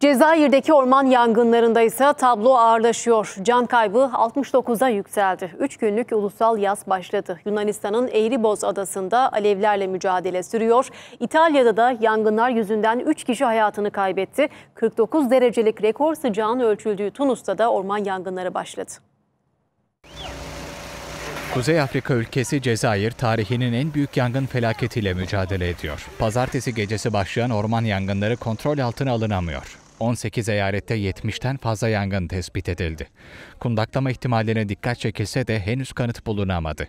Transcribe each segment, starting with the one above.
Cezayir'deki orman yangınlarında ise tablo ağırlaşıyor. Can kaybı 69'a yükseldi. 3 günlük ulusal yaz başladı. Yunanistan'ın Eğriboz adasında alevlerle mücadele sürüyor. İtalya'da da yangınlar yüzünden 3 kişi hayatını kaybetti. 49 derecelik rekor sıcağın ölçüldüğü Tunus'ta da orman yangınları başladı. Kuzey Afrika ülkesi Cezayir tarihinin en büyük yangın felaketiyle mücadele ediyor. Pazartesi gecesi başlayan orman yangınları kontrol altına alınamıyor. 18 eyalette 70'ten fazla yangın tespit edildi. Kundaklama ihtimallerine dikkat çekilse de henüz kanıt bulunamadı.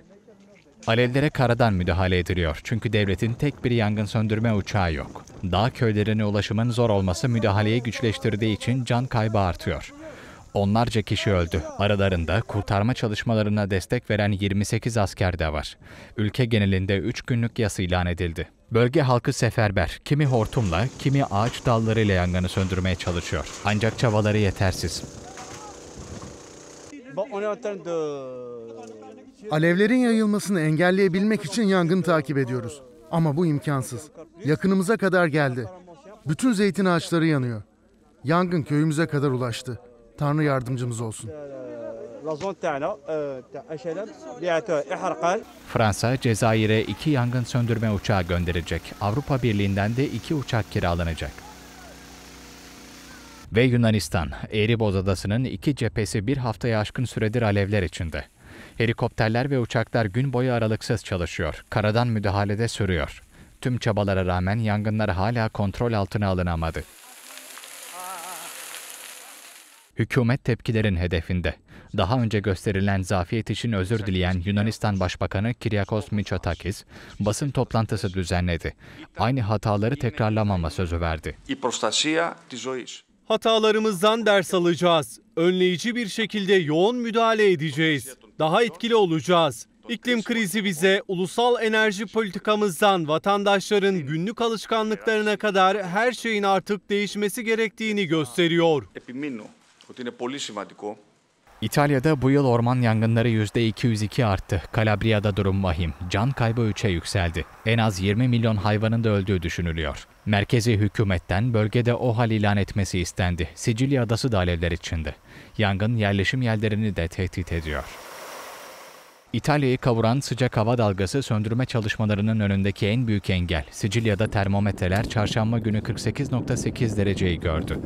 Alevlere karadan müdahale ediliyor çünkü devletin tek bir yangın söndürme uçağı yok. Dağ köylerine ulaşımın zor olması müdahaleyi güçleştirdiği için can kaybı artıyor. Onlarca kişi öldü. Aralarında kurtarma çalışmalarına destek veren 28 asker de var. Ülke genelinde 3 günlük yas ilan edildi. Bölge halkı seferber, kimi hortumla, kimi ağaç dallarıyla yangını söndürmeye çalışıyor. Ancak çabaları yetersiz. Alevlerin yayılmasını engelleyebilmek için yangın takip ediyoruz. Ama bu imkansız. Yakınımıza kadar geldi. Bütün zeytin ağaçları yanıyor. Yangın köyümüze kadar ulaştı. Tanrı yardımcımız olsun. E, e, Fransa, Cezayir'e iki yangın söndürme uçağı gönderecek. Avrupa Birliği'nden de iki uçak kiralanacak. Ve Yunanistan, Eriboz Adası'nın iki cephesi bir haftaya aşkın süredir alevler içinde. Helikopterler ve uçaklar gün boyu aralıksız çalışıyor. Karadan müdahalede sürüyor. Tüm çabalara rağmen yangınlar hala kontrol altına alınamadı. Hükümet tepkilerin hedefinde. Daha önce gösterilen zafiyet için özür dileyen Yunanistan Başbakanı Kyriakos Mitsotakis basın toplantısı düzenledi. Aynı hataları tekrarlamama sözü verdi. Hatalarımızdan ders alacağız. Önleyici bir şekilde yoğun müdahale edeceğiz. Daha etkili olacağız. İklim krizi bize ulusal enerji politikamızdan vatandaşların günlük alışkanlıklarına kadar her şeyin artık değişmesi gerektiğini gösteriyor ότι είναι πολύ σημαντικό. İtalya'da bu yıl orman yangınları %202 arttı. Kalabriya'da durum vahim. Can kaybı 3'e yükseldi. En az 20 milyon hayvanın da öldüğü düşünülüyor. Merkezi hükümetten bölgede OHAL ilan etmesi istendi. Sicilya adası da alevler içinde. Yangın yerleşim yerlerini de tehdit ediyor. İtalya'yı kavuran sıcak hava dalgası söndürme çalışmalarının önündeki en büyük engel. Sicilya'da termometreler çarşamba günü 48.8 dereceyi gördü.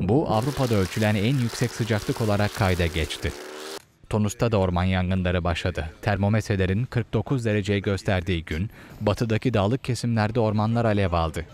Bu Avrupa'da ölçülen en yüksek sıcaklık olarak kayda geçti. Tunus'ta da orman yangınları başladı. Termometrelerin 49 dereceyi gösterdiği gün, batıdaki dağlık kesimlerde ormanlar alev aldı.